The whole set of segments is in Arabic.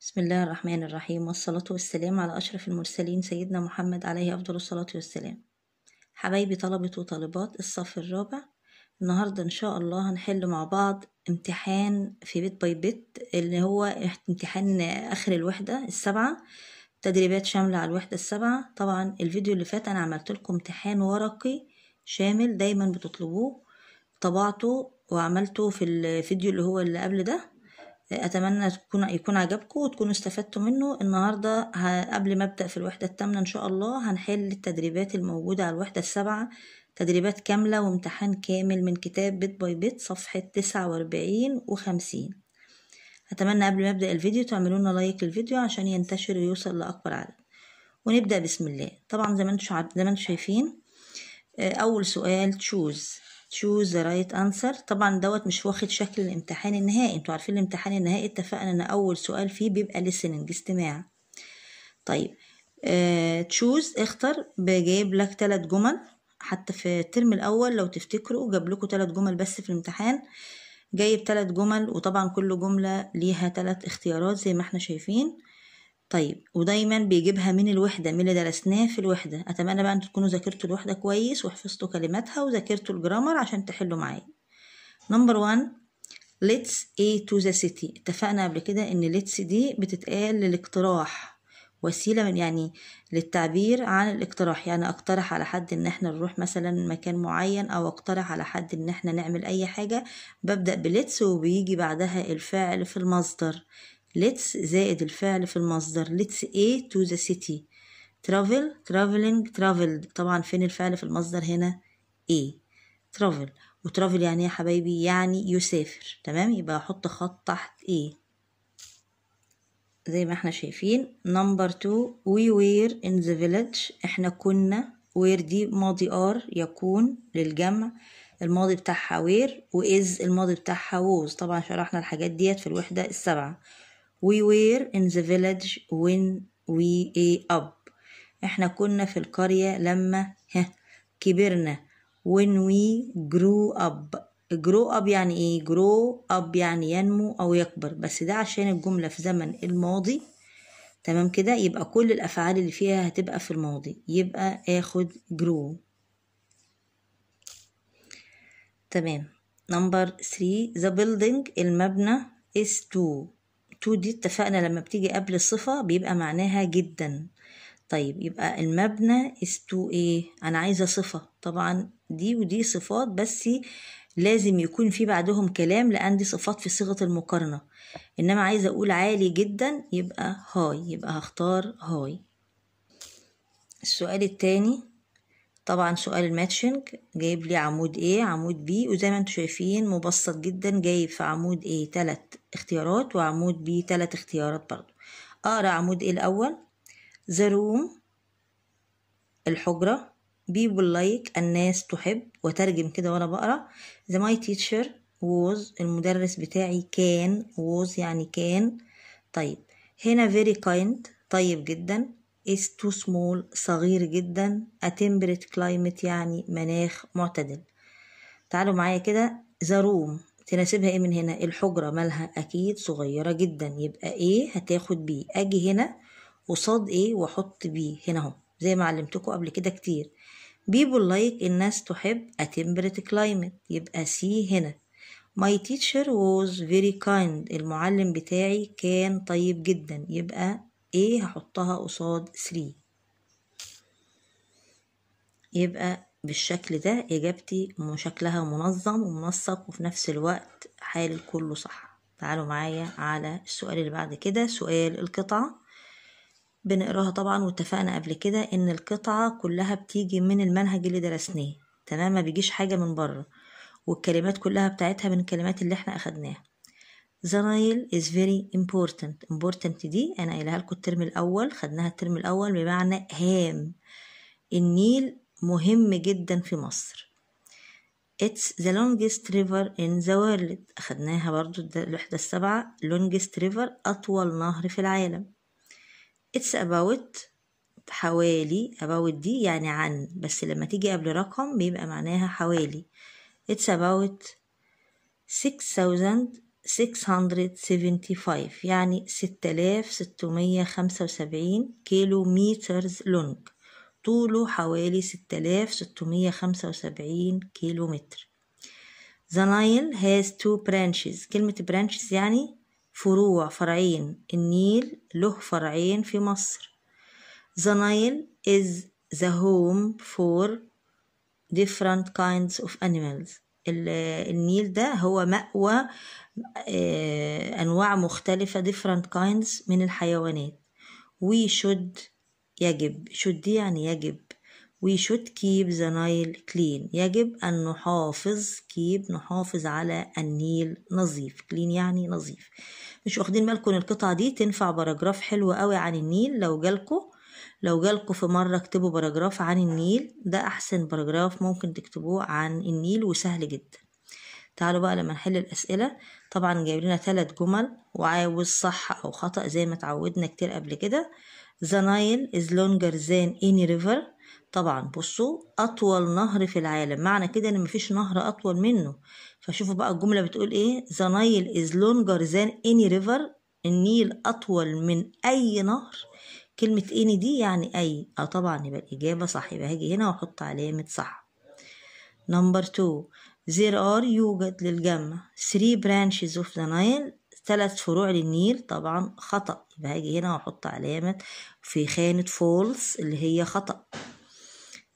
بسم الله الرحمن الرحيم والصلاة والسلام على أشرف المرسلين سيدنا محمد عليه أفضل الصلاة والسلام حبايبي طلبة وطالبات الصف الرابع النهاردة إن شاء الله هنحل مع بعض امتحان في بيت باي بيت اللي هو امتحان آخر الوحدة السبعة تدريبات شاملة على الوحدة السبعة طبعا الفيديو اللي فات أنا عملت لكم امتحان ورقي شامل دايما بتطلبوه طبعته وعملته في الفيديو اللي هو اللي قبل ده اتمنى تكون يكون عجبكم وتكونوا استفدتوا منه النهارده قبل ما ابدا في الوحده الثامنه ان شاء الله هنحل التدريبات الموجوده على الوحده السابعه تدريبات كامله وامتحان كامل من كتاب بيت باي بيت صفحه تسعة واربعين وخمسين اتمنى قبل ما ابدا الفيديو تعملوا لنا لايك للفيديو عشان ينتشر ويوصل لاكبر عدد ونبدا بسم الله طبعا زي ما انتم زي ما انتم شايفين آه، اول سؤال تشوز choose the right answer طبعا دوت مش واخد شكل الامتحان النهائي انتوا عارفين الامتحان النهائي اتفقنا ان اول سؤال فيه بيبقى listening استماع طيب اه تشوز اختر بجيب لك تلات جمل حتى في الترم الاول لو تفتكروا جاب لكم تلات جمل بس في الامتحان جايب تلات جمل وطبعا كل جملة ليها تلات اختيارات زي ما احنا شايفين طيب ودايما بيجيبها من الوحدة من اللي درسناه في الوحدة أتمنى بقى أن تكونوا ذاكرتوا الوحدة كويس وحفظتوا كلماتها وذاكرتوا الجرامر عشان تحلوا معايا نمبر 1 let's a to the city اتفقنا قبل كده ان let's دي بتتقال للاقتراح وسيلة من يعني للتعبير عن الاقتراح يعني اقترح على حد ان احنا نروح مثلا مكان معين او اقترح على حد ان احنا نعمل اي حاجة ببدأ بلتس وبيجي بعدها الفاعل في المصدر let's زائد الفعل في المصدر let's a to the city travel traveling traveled طبعا فين الفعل في المصدر هنا a travel وترافل يعني ايه يا حبايبي يعني يسافر تمام يبقى احط خط تحت a زي ما احنا شايفين نمبر تو we were in the village احنا كنا where دي ماضي ار يكون للجمع الماضي بتاعها where و is الماضي بتاعها was طبعا شرحنا الحاجات ديت في الوحدة السابعة We were in the village when we ate up احنا كنا في القرية لما كبرنا when we grew up grow up يعني ايه grow up يعني ينمو او يكبر بس ده عشان الجملة في زمن الماضي تمام كده يبقى كل الافعال اللي فيها هتبقى في الماضي يبقى اخد grow تمام نمبر 3 the building المبنى is two تو دي اتفقنا لما بتيجي قبل الصفة بيبقى معناها جدا طيب يبقى المبنى is to ايه انا عايزة صفة طبعا دي ودي صفات بس لازم يكون في بعدهم كلام لان دي صفات في صيغة المقارنة انما عايزة اقول عالي جدا يبقى هاي يبقى هختار هاي السؤال التاني طبعا سؤال الماتشنج جايب لي عمود A عمود B وزي ما انتم شايفين مبسط جدا جايب في عمود A تلات اختيارات وعمود B تلات اختيارات برضو اقرا عمود A الاول the room الحجرة people like الناس تحب وترجم كده وانا بقرا the my teacher was المدرس بتاعي كان was يعني كان طيب هنا very kind طيب جدا is too small صغير جدا a temperate climate يعني مناخ معتدل تعالوا معايا كده the room تناسبها ايه من هنا الحجرة مالها اكيد صغيرة جدا يبقى ايه هتاخد بي اجي هنا وصاد ايه واحط بي هنا اهو زي ما علمتكم قبل كده كتير people like الناس تحب a temperate climate يبقى سي هنا my teacher was very kind المعلم بتاعي كان طيب جدا يبقى A هحطها قصاد 3 يبقى بالشكل ده إجابتي شكلها منظم ومنسق وفي نفس الوقت حال كله صح تعالوا معايا على السؤال اللي بعد كده سؤال القطعة بنقراها طبعا واتفقنا قبل كده إن القطعة كلها بتيجي من المنهج اللي درسناه تمام ما بيجيش حاجة من بره والكلمات كلها بتاعتها من الكلمات اللي احنا أخدناها زرايل is very important important دي انا قايلها لكم الترم الاول خدناها الترم الاول بمعنى هام النيل مهم جدا في مصر It's the longest river in the world أخدناها برضو الوحدة السبعة longest river أطول نهر في العالم It's about حوالي about دي يعني عن بس لما تيجي قبل رقم بيبقى معناها حوالي It's about 6000 675 يعني 6675 كيلو مترز لونج طوله حوالي 6675 كيلو متر The Nile has two branches كلمة branches يعني فروع فرعين النيل له فرعين في مصر The Nile is the home for different kinds of animals النيل ده هو مأوى آه، أنواع مختلفة different kinds من الحيوانات we should يجب should دي يعني يجب we should keep the Nile clean يجب أن نحافظ keep نحافظ على النيل نظيف clean يعني نظيف مش واخدين بالكم القطعة دي تنفع باراجراف حلو قوي عن النيل لو جالكم لو جالكوا في مرة اكتبوا باراجراف عن النيل ده أحسن باراجراف ممكن تكتبوه عن النيل وسهل جدا تعالوا بقى لما نحل الأسئلة طبعا جايب لنا ثلاث جمل وعاوز صح أو خطأ زي ما اتعودنا كتير قبل كده The Nile is longer than any river طبعا بصوا أطول نهر في العالم معنى كده إن مفيش نهر أطول منه فشوفوا بقى الجملة بتقول إيه The Nile is longer than any river النيل أطول من أي نهر كلمة إني دي يعني أي أو آه طبعا يبقى الإجابة صح يبقى هاجي هنا وأحط علامة صح نمبر تو there are يوجد للجمع ثري branches of the Nile ثلاث فروع للنيل طبعا خطأ يبقى هاجي هنا وأحط علامة في خانة false اللي هي خطأ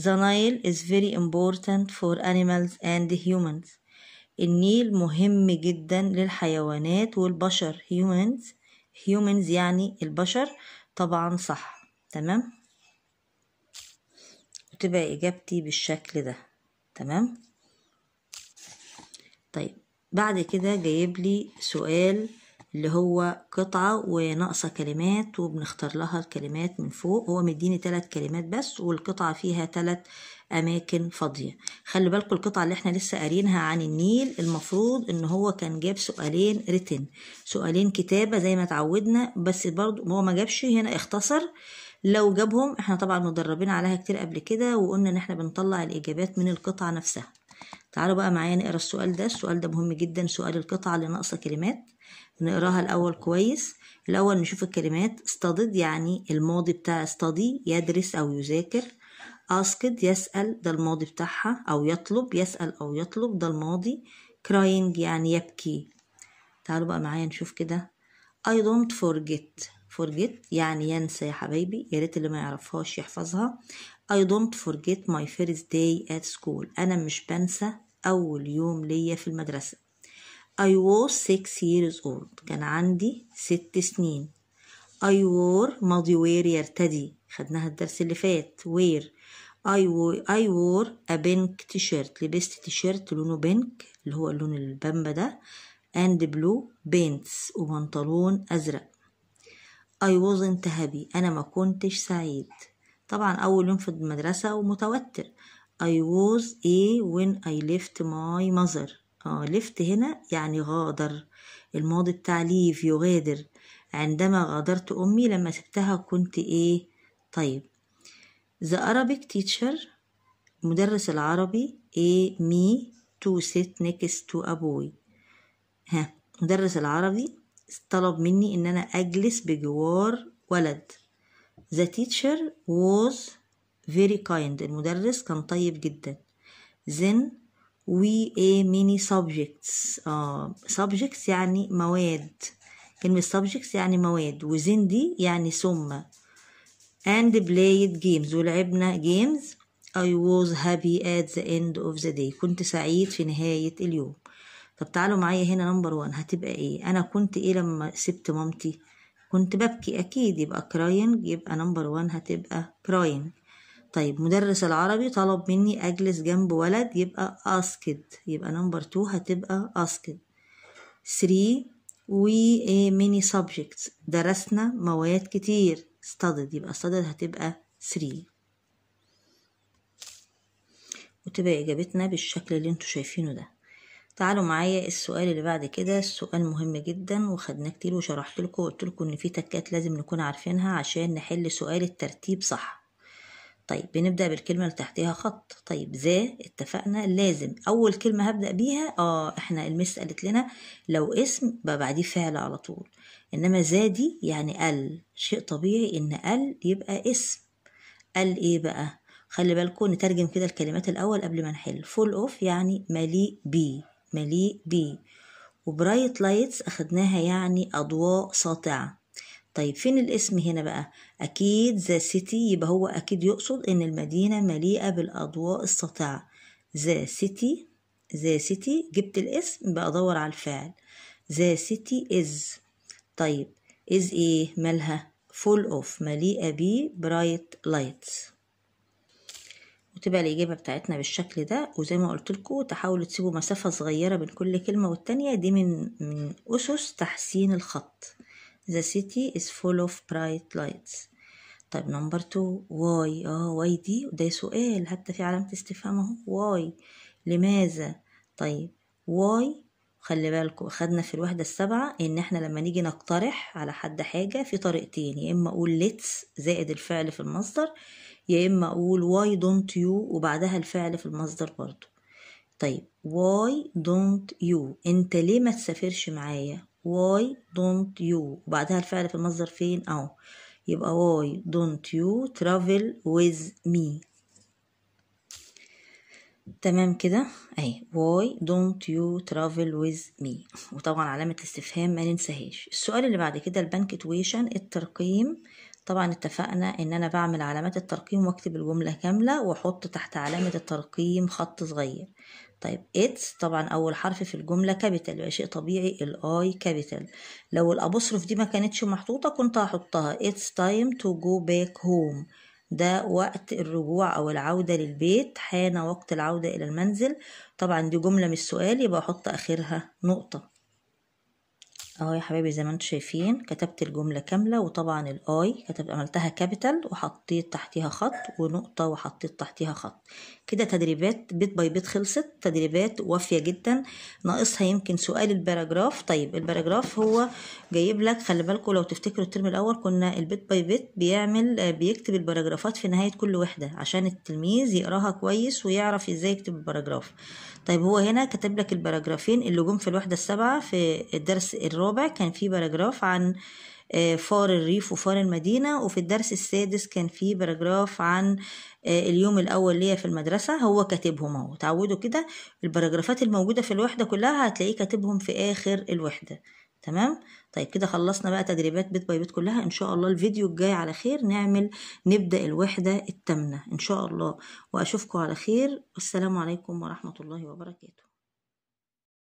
the Nile is very important for animals and humans النيل مهم جدا للحيوانات والبشر humans humans يعني البشر طبعا صح تمام وتبقى إجابتي بالشكل ده تمام طيب بعد كده جايب لي سؤال اللي هو قطعة وناقصة كلمات وبنختار لها الكلمات من فوق هو مديني تلات كلمات بس والقطعة فيها تلات اماكن فاضيه خلي بالكم القطعه اللي احنا لسه قارينها عن النيل المفروض ان هو كان جاب سؤالين ريتن سؤالين كتابه زي ما اتعودنا بس برضه هو ما جابش هنا اختصر لو جابهم احنا طبعا مدربين عليها كتير قبل كده وقلنا ان احنا بنطلع الاجابات من القطعه نفسها تعالوا بقى معايا نقرا السؤال ده السؤال ده مهم جدا سؤال القطعه اللي ناقصه كلمات نقراها الاول كويس الاول نشوف الكلمات استضد يعني الماضي بتاع استضي يدرس او يذاكر asked يسأل ده الماضي بتاعها أو يطلب يسأل أو يطلب ده الماضي crying يعني يبكي تعالوا بقى معايا نشوف كده I don't forget forget يعني ينسى يا حبايبي يا ريت اللي ما يعرفهاش يحفظها I don't forget my first day at school أنا مش بنسى أول يوم ليا في المدرسة I was six years old كان عندي ست سنين I wore ماضي وير يرتدي خدناها الدرس اللي فات وير اي وور ا بينك تيشيرت لبست تيشيرت لونه بينك اللي هو اللون البامبا ده اند بلو بينتس وبنطلون ازرق اي wasn't happy انا ما كنتش سعيد طبعا اول يوم في المدرسه ومتوتر I was ايه when I left my mother اه ليفت هنا يعني غادر الماضي بتاع ليف يغادر عندما غادرت أمي لما سبتها كنت إيه طيب The Arabic teacher مدرس العربي a me to sit next to a boy ها مدرس العربي طلب مني ان انا اجلس بجوار ولد The teacher was very kind المدرس كان طيب جدا then we a many subjects آه uh, subjects يعني مواد كلمة subjects يعني مواد وزين دي يعني ثم and played games ولعبنا games I was happy at the end of the day كنت سعيد في نهاية اليوم طب تعالوا معايا هنا نمبر 1 هتبقى ايه انا كنت ايه لما سبت مامتي كنت ببكي اكيد يبقى crying يبقى نمبر 1 هتبقى crying طيب مدرس العربي طلب مني اجلس جنب ولد يبقى asked يبقى نمبر 2 هتبقى asked 3 we many subjects درسنا مواد كتير studded يبقى studded هتبقى 3 وتبقى إجابتنا بالشكل اللي انتوا شايفينه ده تعالوا معايا السؤال اللي بعد كده السؤال مهم جدا وخدناه كتير وشرحت لكم وقلت لكم ان في تكات لازم نكون عارفينها عشان نحل سؤال الترتيب صح طيب بنبدا بالكلمه اللي تحتها خط طيب ذا اتفقنا لازم اول كلمه هبدا بيها اه احنا المس قالت لنا لو اسم بقى بعديه فعل على طول إنما زادي يعني قل شيء طبيعي إن قل يبقى اسم قل إيه بقى خلي بالكم نترجم كده الكلمات الأول قبل ما نحل فول أوف يعني مليء بي مليء بي وبرايت لايتس أخدناها يعني أضواء ساطعة طيب فين الاسم هنا بقى أكيد ذا سيتي يبقى هو أكيد يقصد إن المدينة مليئة بالأضواء الساطعة ذا سيتي ذا سيتي جبت الاسم بقى أدور على الفعل ذا سيتي إز طيب is ايه مالها full of مليئة ب bright lights وتبقى الإجابة بتاعتنا بالشكل ده وزي ما قلت لكم تحاولوا تسيبوا مسافة صغيرة بين كل كلمة والتانية دي من من أسس تحسين الخط The city is full of bright lights طيب نمبر 2 واي اه واي دي وده سؤال حتى في علامة استفهام اهو واي لماذا طيب واي خلي بالكم خدنا في الوحدة السابعة ان احنا لما نيجي نقترح على حد حاجة في طريقتين يا اما اقول let's زائد الفعل في المصدر يا اما اقول why don't you وبعدها الفعل في المصدر برضو طيب why don't you انت ليه ما تسافرش معايا why don't you وبعدها الفعل في المصدر فين اهو يبقى why don't you travel with me تمام كده اهي why don't you travel with me وطبعا علامة استفهام ما ننساهاش السؤال اللي بعد كده البنك تويشن الترقيم طبعا اتفقنا ان انا بعمل علامات الترقيم واكتب الجملة كاملة واحط تحت علامة الترقيم خط صغير طيب اتس طبعا اول حرف في الجمله كابيتال شيء طبيعي الاي كابيتال لو الابوستروف دي ما كانتش محطوطه كنت هحطها اتس تايم تو جو باك هوم ده وقت الرجوع أو العودة للبيت حان وقت العودة إلى المنزل طبعا دي جملة مش سؤال يبقى أحط آخرها نقطة اهو يا حبايبي زي ما انتم شايفين كتبت الجملة كاملة وطبعا الاي كتبت عملتها كابيتال وحطيت تحتيها خط ونقطة وحطيت تحتيها خط كده تدريبات بيت باي بيت خلصت تدريبات وافية جدا ناقصها يمكن سؤال الباراجراف طيب الباراجراف هو جايب لك خلي بالكم لو تفتكروا الترم الاول كنا البيت باي بيت بيعمل بيكتب الباراجرافات في نهاية كل وحدة عشان التلميذ يقراها كويس ويعرف ازاي يكتب الباراجراف طيب هو هنا كتب لك الباراجرافين اللي جم في الوحدة السابعة في الدرس الرابع الرابع كان في باراجراف عن آه، فار الريف وفار المدينة وفي الدرس السادس كان في باراجراف عن آه، اليوم الأول ليا في المدرسة هو كاتبهم اهو تعودوا كده الباراجرافات الموجودة في الوحدة كلها هتلاقيه كاتبهم في آخر الوحدة تمام طيب كده خلصنا بقى تدريبات بيت باي بيت كلها ان شاء الله الفيديو الجاي على خير نعمل نبدا الوحده الثامنه ان شاء الله واشوفكم على خير والسلام عليكم ورحمه الله وبركاته